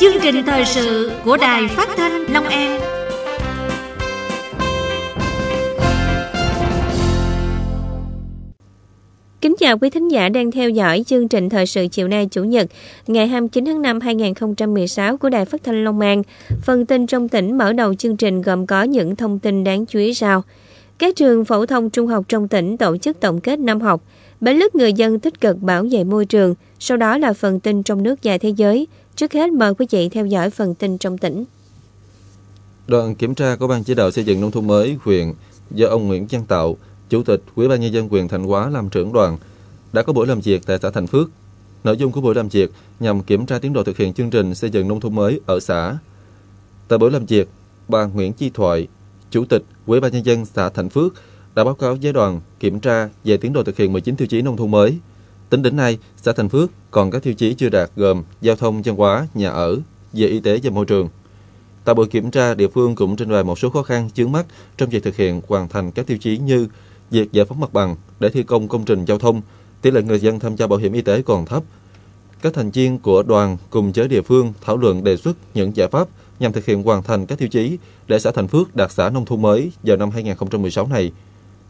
chương trình thời sự của đài phát thanh long an Kính chào quý thính giả đang theo dõi chương trình thời sự chiều nay Chủ nhật, ngày 29 tháng 5 2016 của Đài Phát thanh Long An. Phần tin trong tỉnh mở đầu chương trình gồm có những thông tin đáng chú ý sau. Các trường phổ thông trung học trong tỉnh tổ chức tổng kết năm học, bến lức người dân tích cực bảo vệ môi trường – sau đó là phần tin trong nước và thế giới. Trước hết mời quý vị theo dõi phần tin trong tỉnh. Đoàn kiểm tra của Ban chỉ đạo xây dựng nông thôn mới huyện do ông Nguyễn Văn Tạo, Chủ tịch Ủy ban nhân dân huyện Thành Hóa làm trưởng đoàn, đã có buổi làm việc tại xã Thành Phước. Nội dung của buổi làm việc nhằm kiểm tra tiến độ thực hiện chương trình xây dựng nông thôn mới ở xã. Tại buổi làm việc, bà Nguyễn Chi Thoại, Chủ tịch Ủy ban nhân dân xã Thành Phước đã báo cáo với đoàn kiểm tra về tiến độ thực hiện 19 tiêu chí nông thôn mới – Tính đến nay, xã Thành Phước còn các tiêu chí chưa đạt gồm giao thông, văn hóa, nhà ở, về y tế và môi trường. Tại buổi kiểm tra, địa phương cũng trình bày một số khó khăn chướng mắt trong việc thực hiện hoàn thành các tiêu chí như việc giải phóng mặt bằng để thi công công trình giao thông, tỷ lệ người dân tham gia bảo hiểm y tế còn thấp. Các thành viên của đoàn cùng với địa phương thảo luận đề xuất những giải pháp nhằm thực hiện hoàn thành các tiêu chí để xã Thành Phước đạt xã nông thôn mới vào năm 2016 này.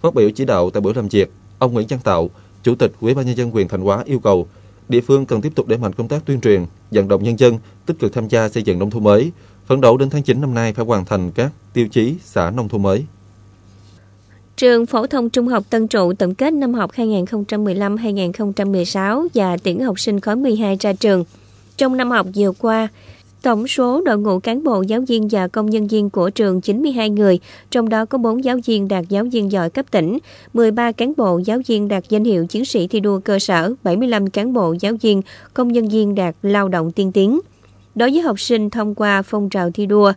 Phát biểu chỉ đạo tại buổi làm việc, ông Nguyễn Văn Tạo, Chủ tịch Ủy ban nhân dân huyện Thành Hóa yêu cầu địa phương cần tiếp tục đẩy mạnh công tác tuyên truyền, vận động nhân dân tích cực tham gia xây dựng nông thôn mới, phấn đấu đến tháng 9 năm nay phải hoàn thành các tiêu chí xã nông thôn mới. Trường Phổ thông Trung học Tân Trụ tổng kết năm học 2015-2016 và tuyển học sinh khối 12 ra trường. Trong năm học vừa qua, Tổng số đội ngũ cán bộ, giáo viên và công nhân viên của trường 92 người, trong đó có 4 giáo viên đạt giáo viên giỏi cấp tỉnh, 13 cán bộ, giáo viên đạt danh hiệu chiến sĩ thi đua cơ sở, 75 cán bộ, giáo viên, công nhân viên đạt lao động tiên tiến. Đối với học sinh thông qua phong trào thi đua,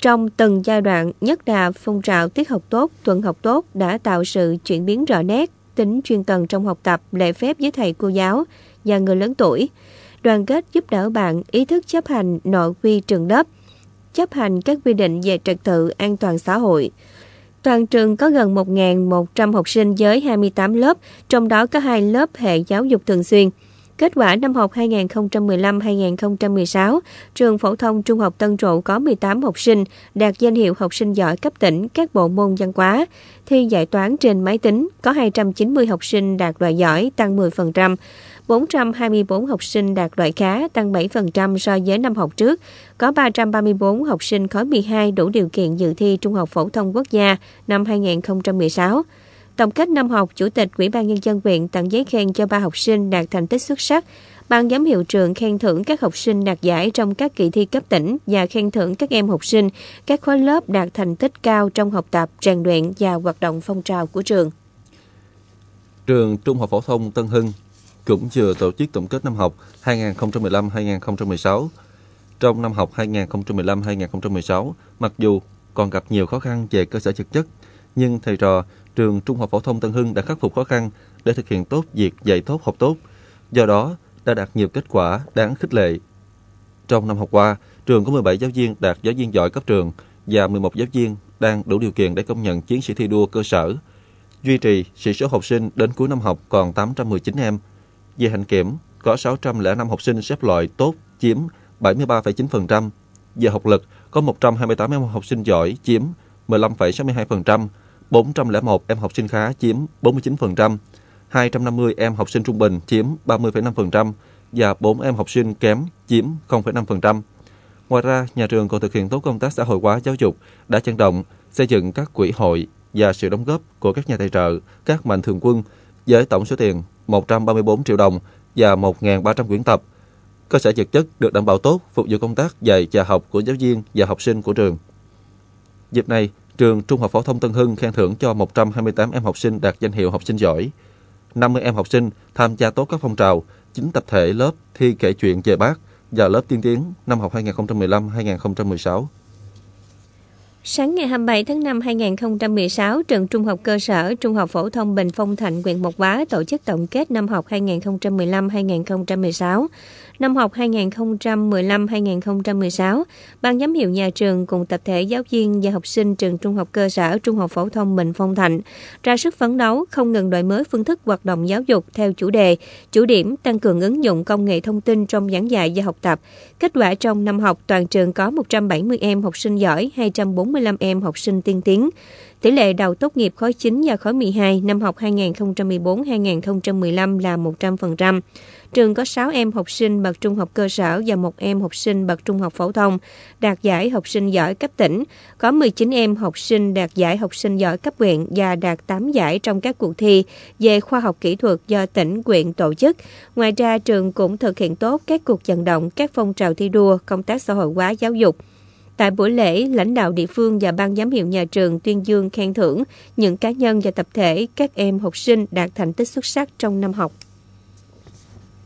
trong từng giai đoạn, nhất là phong trào tiết học tốt, tuần học tốt đã tạo sự chuyển biến rõ nét, tính chuyên cần trong học tập, lễ phép với thầy cô giáo và người lớn tuổi – đoàn kết giúp đỡ bạn ý thức chấp hành nội quy trường lớp, chấp hành các quy định về trật tự an toàn xã hội. Toàn trường có gần 1.100 học sinh với 28 lớp, trong đó có hai lớp hệ giáo dục thường xuyên. Kết quả năm học 2015-2016, trường phổ thông trung học Tân Trụ có 18 học sinh đạt danh hiệu học sinh giỏi cấp tỉnh các bộ môn văn hóa. Thi giải toán trên máy tính có 290 học sinh đạt loại giỏi, tăng 10%. 424 học sinh đạt loại khá, tăng 7% so với năm học trước. Có 334 học sinh khối 12 đủ điều kiện dự thi Trung học Phổ thông Quốc gia năm 2016. Tổng kết năm học, Chủ tịch Ủy ban Nhân dân huyện tặng giấy khen cho ba học sinh đạt thành tích xuất sắc. Ban giám hiệu trường khen thưởng các học sinh đạt giải trong các kỳ thi cấp tỉnh và khen thưởng các em học sinh, các khối lớp đạt thành tích cao trong học tập, rèn luyện và hoạt động phong trào của trường. Trường Trung học Phổ thông Tân Hưng cũng vừa tổ chức tổng kết năm học 2015-2016. Trong năm học 2015-2016, mặc dù còn gặp nhiều khó khăn về cơ sở vật chất, nhưng thầy trò trường Trung học phổ thông Tân Hưng đã khắc phục khó khăn để thực hiện tốt việc dạy tốt học tốt. Do đó, đã đạt nhiều kết quả đáng khích lệ. Trong năm học qua, trường có 17 giáo viên đạt giáo viên giỏi cấp trường và 11 giáo viên đang đủ điều kiện để công nhận chiến sĩ thi đua cơ sở. Duy trì sĩ số học sinh đến cuối năm học còn 819 em, về hạnh kiểm, có 605 học sinh xếp loại tốt chiếm 73,9%. Về học lực, có 128 em học sinh giỏi chiếm 15,62%, 401 em học sinh khá chiếm 49%, 250 em học sinh trung bình chiếm 30,5% và 4 em học sinh kém chiếm 0,5%. Ngoài ra, nhà trường còn thực hiện tốt công tác xã hội hóa giáo dục, đã chân động, xây dựng các quỹ hội và sự đóng góp của các nhà tài trợ, các mạnh thường quân với tổng số tiền 134 triệu đồng và 1.300 quyển tập. Cơ sở vật chất được đảm bảo tốt phục vụ công tác dạy và học của giáo viên và học sinh của trường. Dịp này, trường Trung học phổ thông Tân Hưng khen thưởng cho 128 em học sinh đạt danh hiệu học sinh giỏi. 50 em học sinh tham gia tốt các phong trào, chính tập thể lớp thi kể chuyện về bác và lớp tiên tiến năm học 2015-2016. Sáng ngày 27 tháng 5 2016, trường Trung học cơ sở Trung học phổ thông Bình Phong Thạnh, huyện Mộc Hóa tổ chức tổng kết năm học 2015-2016. Năm học 2015-2016, ban giám hiệu nhà trường cùng tập thể giáo viên và học sinh trường Trung học cơ sở Trung học phổ thông Bình Phong Thạnh ra sức phấn đấu không ngừng đổi mới phương thức hoạt động giáo dục theo chủ đề, chủ điểm tăng cường ứng dụng công nghệ thông tin trong giảng dạy và học tập. Kết quả trong năm học toàn trường có 170 em học sinh giỏi, 240 65 em học sinh tiên tiến. Tỷ lệ đầu tốt nghiệp khối 9 và khối 12 năm học 2014-2015 là 100%. Trường có 6 em học sinh bậc trung học cơ sở và một em học sinh bậc trung học phổ thông đạt giải học sinh giỏi cấp tỉnh, có 19 em học sinh đạt giải học sinh giỏi cấp huyện và đạt 8 giải trong các cuộc thi về khoa học kỹ thuật do tỉnh huyện tổ chức. Ngoài ra, trường cũng thực hiện tốt các cuộc vận động, các phong trào thi đua, công tác xã hội hóa giáo dục, Tại buổi lễ, lãnh đạo địa phương và ban giám hiệu nhà trường tuyên dương khen thưởng những cá nhân và tập thể các em học sinh đạt thành tích xuất sắc trong năm học.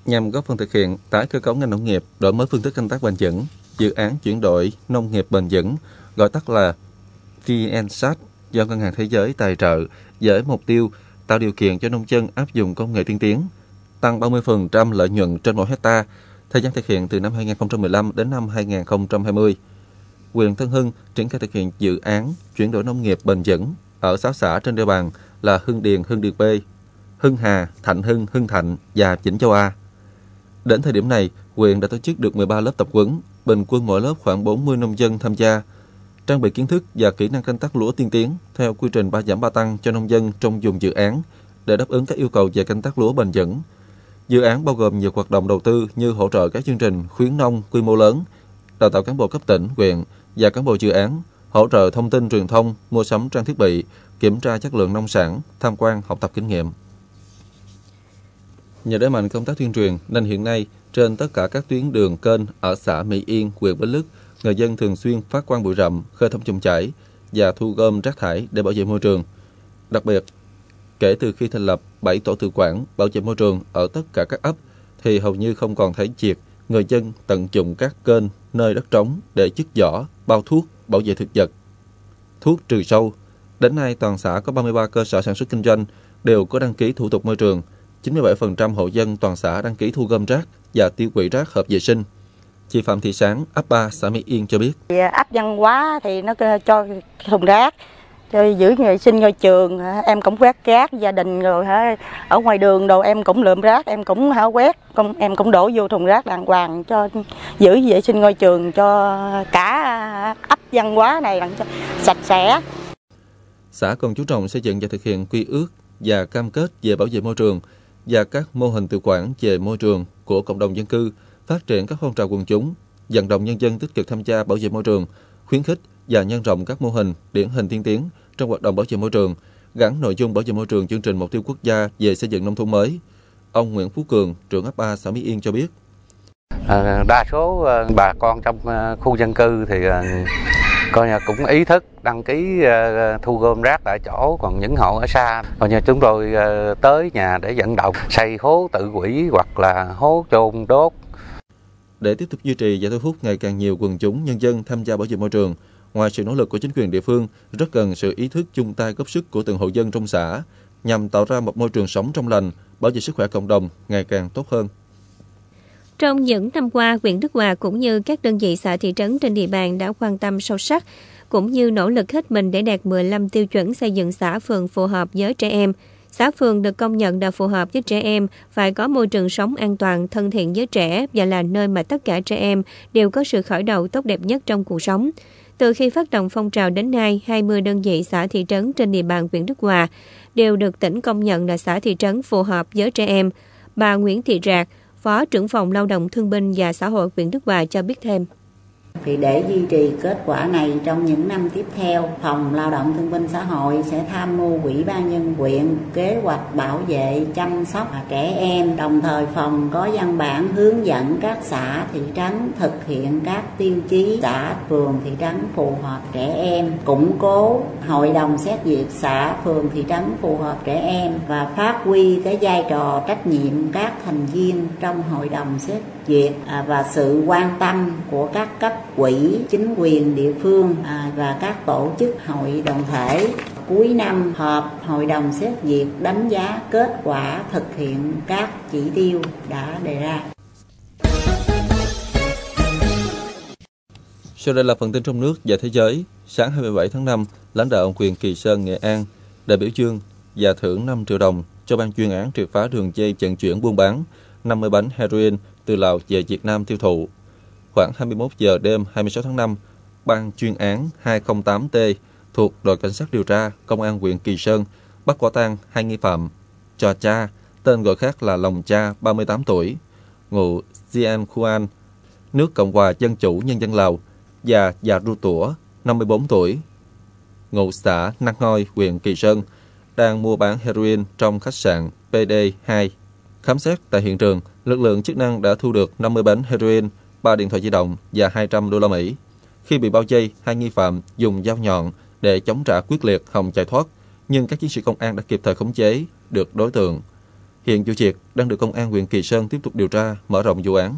Nhằm góp phần thực hiện tái cơ cấu ngành nông nghiệp, đổi mới phương thức canh tác bền vững, dự án chuyển đổi nông nghiệp bền vững, gọi tắt là VNSAT do Ngân hàng Thế giới tài trợ với mục tiêu tạo điều kiện cho nông dân áp dụng công nghệ tiên tiến, tăng 30% lợi nhuận trên mỗi hecta, thời gian thực hiện từ năm 2015 đến năm 2020 huyện Tân Hưng triển khai thực hiện dự án chuyển đổi nông nghiệp bền vững ở 6 xã trên địa bàn là Hưng Điền, Hưng Điền B, Hưng Hà, Thạnh Hưng, Hưng Thạnh và Chỉnh Châu A. Đến thời điểm này, huyện đã tổ chức được 13 lớp tập huấn, bình quân mỗi lớp khoảng 40 nông dân tham gia, trang bị kiến thức và kỹ năng canh tác lúa tiên tiến theo quy trình ba giảm ba tăng cho nông dân trong dùng dự án để đáp ứng các yêu cầu về canh tác lúa bền vững. Dự án bao gồm nhiều hoạt động đầu tư như hỗ trợ các chương trình khuyến nông quy mô lớn, đào tạo cán bộ cấp tỉnh, huyện và cán bộ dự án, hỗ trợ thông tin truyền thông, mua sắm trang thiết bị, kiểm tra chất lượng nông sản, tham quan, học tập kinh nghiệm. Nhờ đẩy mạnh công tác tuyên truyền nên hiện nay trên tất cả các tuyến đường kênh ở xã Mỹ Yên, huyện Bến Lức, người dân thường xuyên phát quang bụi rậm, khơi thông chùm chảy và thu gom rác thải để bảo vệ môi trường. Đặc biệt, kể từ khi thành lập 7 tổ tự quản bảo vệ môi trường ở tất cả các ấp thì hầu như không còn thấy triệt người dân tận dụng các kênh nơi đất trống để chiếc giỏ, bao thuốc, bảo vệ thực vật, thuốc trừ sâu. Đến nay, toàn xã có 33 cơ sở sản xuất kinh doanh đều có đăng ký thủ tục môi trường. 97% hộ dân toàn xã đăng ký thu gom rác và tiêu hủy rác hợp vệ sinh. Chị Phạm Thị Sáng, ấp 3, xã Mỹ Yên cho biết. Ấp dân quá thì nó cho thùng rác, rồi giữ vệ sinh ngôi trường em cũng quét rác gia đình rồi hả ở ngoài đường đồ em cũng lượm rác em cũng hả quét em cũng đổ vô thùng rác đàng hoàng cho giữ vệ sinh ngôi trường cho cả ấp văn hóa này sạch sẽ xã còn chú trọng xây dựng và thực hiện quy ước và cam kết về bảo vệ môi trường và các mô hình tự quản về môi trường của cộng đồng dân cư, phát triển các phong trào quần chúng, vận động nhân dân tích cực tham gia bảo vệ môi trường, khuyến khích và nhân rộng các mô hình điển hình tiên tiến trong hoạt động bảo vệ môi trường, gắn nội dung bảo vệ môi trường chương trình mục tiêu quốc gia về xây dựng nông thôn mới. Ông Nguyễn Phú Cường, trưởng ấp 3 xã Mỹ Yên cho biết. À, đa số à, bà con trong à, khu dân cư thì à, coi như cũng ý thức đăng ký thu gom rác tại chỗ còn những hộ ở xa coi như chúng tôi tới nhà để vận động xây hố tự quỷ hoặc là hố chôn đốt để tiếp tục duy trì và thu hút ngày càng nhiều quần chúng nhân dân tham gia bảo vệ môi trường Ngoài sự nỗ lực của chính quyền địa phương, rất cần sự ý thức chung tay góp sức của từng hộ dân trong xã nhằm tạo ra một môi trường sống trong lành, bảo vệ sức khỏe cộng đồng ngày càng tốt hơn. Trong những năm qua, huyện Đức Hòa cũng như các đơn vị xã thị trấn trên địa bàn đã quan tâm sâu sắc cũng như nỗ lực hết mình để đạt 15 tiêu chuẩn xây dựng xã phường phù hợp với trẻ em. Xã phường được công nhận là phù hợp với trẻ em, phải có môi trường sống an toàn, thân thiện với trẻ và là nơi mà tất cả trẻ em đều có sự khởi đầu tốt đẹp nhất trong cuộc sống. Từ khi phát động phong trào đến nay, 20 đơn vị xã thị trấn trên địa bàn huyện Đức Hòa đều được tỉnh công nhận là xã thị trấn phù hợp với trẻ em. Bà Nguyễn Thị Rạc, Phó trưởng phòng Lao động Thương binh và Xã hội huyện Đức Hòa cho biết thêm. Thì để duy trì kết quả này trong những năm tiếp theo, Phòng Lao động Thương binh Xã hội sẽ tham mưu quỹ ban nhân quyện kế hoạch bảo vệ chăm sóc trẻ em. Đồng thời phòng có văn bản hướng dẫn các xã thị trấn thực hiện các tiêu chí xã phường thị trấn phù hợp trẻ em, củng cố hội đồng xét duyệt xã phường thị trấn phù hợp trẻ em và phát huy cái vai trò trách nhiệm các thành viên trong hội đồng xét việc à, và sự quan tâm của các cấp quỹ chính quyền địa phương à, và các tổ chức hội đồng thể cuối năm họp hội đồng xét duyệt đánh giá kết quả thực hiện các chỉ tiêu đã đề ra Sau đây là phần tin trong nước và thế giới. Sáng 27 tháng 5, lãnh đạo ông quyền Kỳ Sơn, Nghệ An đã biểu dương và thưởng 5 triệu đồng cho ban chuyên án triệt phá đường dây vận chuyển buôn bán 50 bánh heroin từ Lào về Việt Nam tiêu thụ. Khoảng 21 giờ đêm 26 tháng 5, ban chuyên án 208T thuộc đội cảnh sát điều tra công an huyện Kỳ Sơn bắt quả tang hai nghi phạm Trò Cha, tên gọi khác là Lòng Cha, 38 tuổi, ngụ Xian Khuan, nước Cộng hòa Dân chủ Nhân dân Lào, và Già Ru Tủa, 54 tuổi, ngụ xã Năng Ngoi, huyện Kỳ Sơn, đang mua bán heroin trong khách sạn PD2 Khám xét tại hiện trường, lực lượng chức năng đã thu được 50 bánh heroin, 3 điện thoại di động và 200 đô la Mỹ. Khi bị bao vây, hai nghi phạm dùng dao nhọn để chống trả quyết liệt hòng chạy thoát, nhưng các chiến sĩ công an đã kịp thời khống chế được đối tượng. Hiện vụ việc đang được công an huyện Kỳ Sơn tiếp tục điều tra, mở rộng vụ án.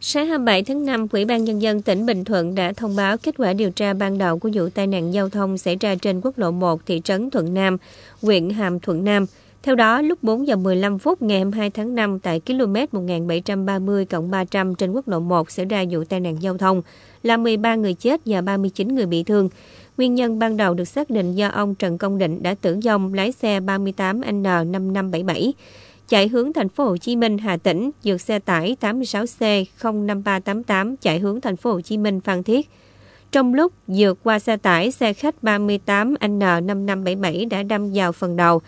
Sáng 27 tháng 5, Ủy ban Nhân dân tỉnh Bình Thuận đã thông báo kết quả điều tra ban đầu của vụ tai nạn giao thông xảy ra trên quốc lộ 1 thị trấn Thuận Nam, huyện Hàm Thuận Nam – theo đó, lúc 4 giờ 15 phút ngày 22 tháng 5 tại km 1730 300 trên quốc lộ 1 xảy ra vụ tai nạn giao thông, làm 13 người chết và 39 người bị thương. Nguyên nhân ban đầu được xác định do ông Trần Công Định đã tử vong lái xe 38N5577 chạy hướng thành phố Hồ Chí Minh Hà Tĩnh vượt xe tải 86C 05388 chạy hướng thành phố Hồ Chí Minh Phan Thiết. Trong lúc vượt qua xe tải, xe khách 38N5577 đã đâm vào phần đầu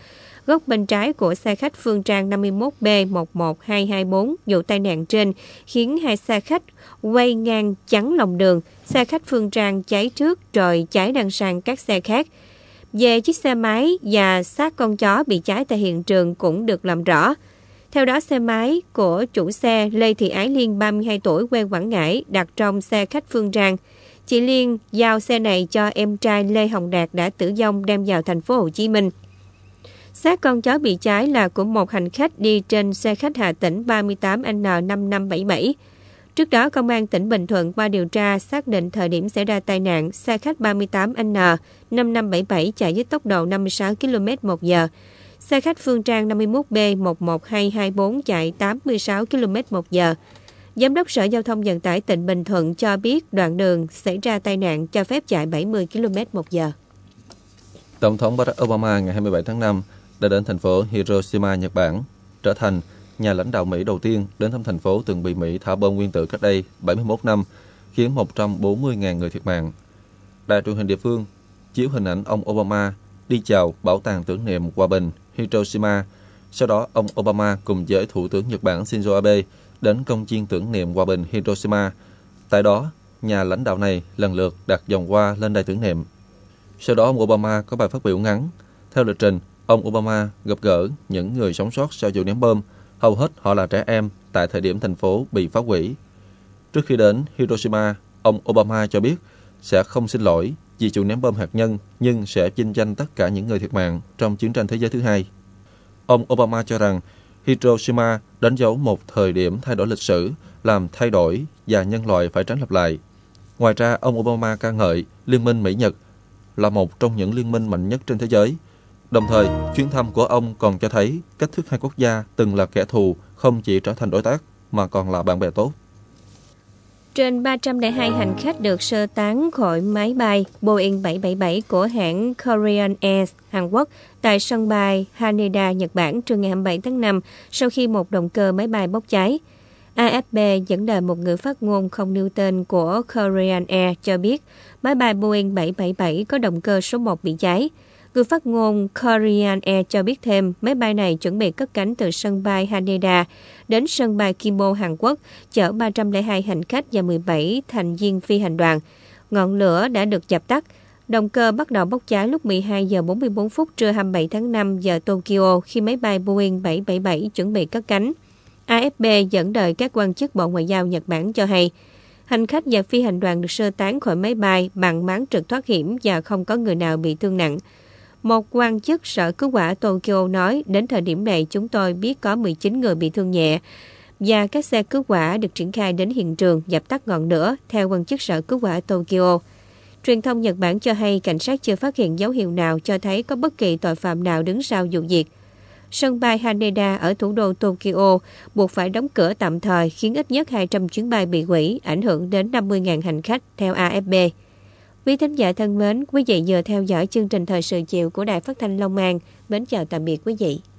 góc bên trái của xe khách Phương Trang 51B11224 vụ tai nạn trên khiến hai xe khách quay ngang chắn lòng đường, xe khách Phương Trang cháy trước rồi cháy đằng sang các xe khác. Về chiếc xe máy và xác con chó bị cháy tại hiện trường cũng được làm rõ. Theo đó, xe máy của chủ xe Lê Thị Ái Liên 32 tuổi quê Quảng Ngãi đặt trong xe khách Phương Trang. Chị Liên giao xe này cho em trai Lê Hồng Đạt đã tử vong đem vào thành phố Hồ Chí Minh. Xác con chó bị cháy là của một hành khách đi trên xe khách Hà Tĩnh 38N5577. Trước đó, Công an tỉnh Bình Thuận qua điều tra xác định thời điểm xảy ra tai nạn, xe khách 38N5577 chạy với tốc độ 56 km một giờ. Xe khách Phương Trang 51B11224 chạy 86 km một giờ. Giám đốc Sở Giao thông Vận tải tỉnh Bình Thuận cho biết đoạn đường xảy ra tai nạn cho phép chạy 70 km một giờ. Tổng thống Barack Obama ngày 27 tháng 5 đã đến thành phố Hiroshima, Nhật Bản, trở thành nhà lãnh đạo Mỹ đầu tiên đến thăm thành phố từng bị Mỹ thả bom nguyên tử cách đây 71 năm, khiến 140.000 người thiệt mạng. Đài truyền hình địa phương chiếu hình ảnh ông Obama đi chào bảo tàng tưởng niệm hòa bình Hiroshima. Sau đó, ông Obama cùng với Thủ tướng Nhật Bản Shinzo Abe đến công viên tưởng niệm hòa bình Hiroshima. Tại đó, nhà lãnh đạo này lần lượt đặt vòng hoa lên đài tưởng niệm. Sau đó, ông Obama có bài phát biểu ngắn. Theo lịch trình, Ông Obama gặp gỡ những người sống sót sau vụ ném bom, hầu hết họ là trẻ em tại thời điểm thành phố bị phá hủy. Trước khi đến Hiroshima, ông Obama cho biết sẽ không xin lỗi vì vụ ném bom hạt nhân nhưng sẽ vinh danh tất cả những người thiệt mạng trong chiến tranh thế giới thứ hai. Ông Obama cho rằng Hiroshima đánh dấu một thời điểm thay đổi lịch sử, làm thay đổi và nhân loại phải tránh lặp lại. Ngoài ra, ông Obama ca ngợi Liên minh Mỹ-Nhật là một trong những liên minh mạnh nhất trên thế giới – Đồng thời, chuyến thăm của ông còn cho thấy cách thức hai quốc gia từng là kẻ thù không chỉ trở thành đối tác mà còn là bạn bè tốt. Trên 302 hành khách được sơ tán khỏi máy bay Boeing 777 của hãng Korean Air Hàn Quốc tại sân bay Haneda, Nhật Bản trưa ngày 27 tháng 5 sau khi một động cơ máy bay bốc cháy. AFP dẫn lời một người phát ngôn không nêu tên của Korean Air cho biết máy bay Boeing 777 có động cơ số 1 bị cháy. Người phát ngôn Korean Air cho biết thêm máy bay này chuẩn bị cất cánh từ sân bay Haneda đến sân bay Kimbo, Hàn Quốc, chở 302 hành khách và 17 thành viên phi hành đoàn. Ngọn lửa đã được dập tắt. Động cơ bắt đầu bốc cháy lúc 12 giờ 44 phút trưa 27 tháng 5 giờ Tokyo khi máy bay Boeing 777 chuẩn bị cất cánh. AFP dẫn đời các quan chức Bộ Ngoại giao Nhật Bản cho hay, hành khách và phi hành đoàn được sơ tán khỏi máy bay bằng máng trực thoát hiểm và không có người nào bị thương nặng. Một quan chức sở cứu hỏa Tokyo nói đến thời điểm này chúng tôi biết có 19 người bị thương nhẹ và các xe cứu hỏa được triển khai đến hiện trường dập tắt ngọn lửa theo quan chức sở cứu hỏa Tokyo. Truyền thông Nhật Bản cho hay cảnh sát chưa phát hiện dấu hiệu nào cho thấy có bất kỳ tội phạm nào đứng sau vụ việc. Sân bay Haneda ở thủ đô Tokyo buộc phải đóng cửa tạm thời khiến ít nhất 200 chuyến bay bị hủy, ảnh hưởng đến 50.000 hành khách theo AFP. Quý thính giả thân mến, quý vị vừa theo dõi chương trình thời sự chiều của Đài Phát thanh Long An. Mến chào tạm biệt quý vị.